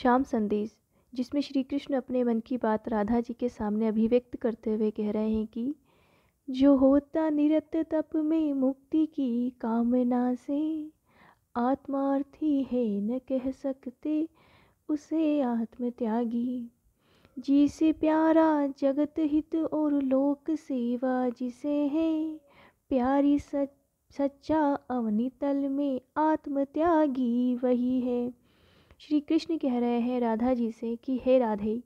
श्याम संदेश जिसमें श्री कृष्ण अपने मन की बात राधा जी के सामने अभिव्यक्त करते हुए कह रहे हैं कि जो होता निरत तप में मुक्ति की कामना से आत्मार्थी है न कह सकते उसे आत्मत्यागी जी से प्यारा जगत हित और लोक सेवा जिसे है प्यारी सच सच्चा अवनितल में आत्मत्यागी वही है श्री कृष्ण कह रहे हैं राधा जी से कि हे राधे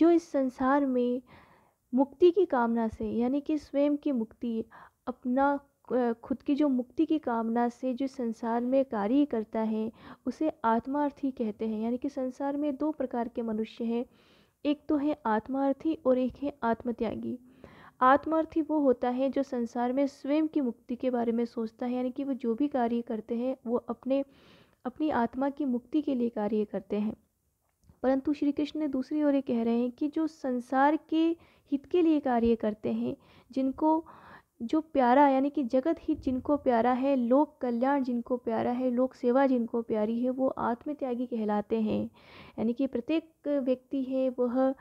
जो इस संसार में मुक्ति की कामना से यानी कि स्वयं की मुक्ति अपना खुद की जो मुक्ति की कामना से जो संसार में कार्य करता है उसे आत्मार्थी कहते हैं यानी कि संसार में दो प्रकार के मनुष्य हैं एक तो है आत्मार्थी और एक है आत्मत्यागी आत्मार्थी वो होता है जो संसार में स्वयं की मुक्ति के बारे में सोचता है यानी कि वो जो भी कार्य करते हैं वो अपने अपनी आत्मा की मुक्ति के लिए कार्य करते हैं परंतु श्री कृष्ण ने दूसरी ओर ये कह रहे हैं कि जो संसार के हित के लिए कार्य करते हैं जिनको जो प्यारा यानी कि जगत हित जिनको प्यारा है लोक कल्याण जिनको प्यारा है लोक सेवा जिनको प्यारी है वो आत्मत्यागी कहलाते हैं यानी कि प्रत्येक व्यक्ति है वह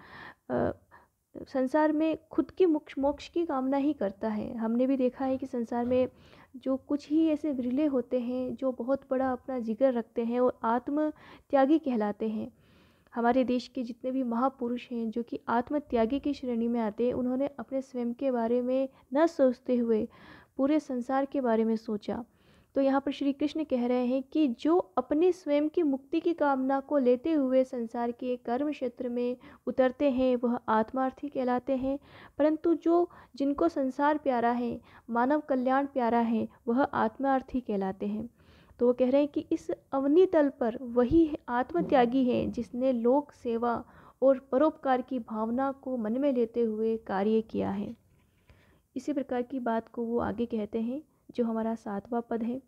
संसार में खुद के मोक्ष मोक्ष की कामना ही करता है हमने भी देखा है कि संसार में जो कुछ ही ऐसे विरले होते हैं जो बहुत बड़ा अपना जिगर रखते हैं और आत्म त्यागी कहलाते हैं हमारे देश के जितने भी महापुरुष हैं जो कि आत्म त्यागी की श्रेणी में आते हैं उन्होंने अपने स्वयं के बारे में न सोचते हुए पूरे संसार के बारे में सोचा तो यहाँ पर श्री कृष्ण कह रहे हैं कि जो अपने स्वयं की मुक्ति की कामना को लेते हुए संसार के कर्म क्षेत्र में उतरते हैं वह आत्मार्थी कहलाते हैं परंतु जो जिनको संसार प्यारा है मानव कल्याण प्यारा है वह आत्मार्थी कहलाते हैं तो वो कह रहे हैं कि इस अवनी तल पर वही आत्मत्यागी है जिसने लोक सेवा और परोपकार की भावना को मन में लेते हुए कार्य किया है इसी प्रकार की बात को वो आगे कहते हैं जो हमारा सातवां पद है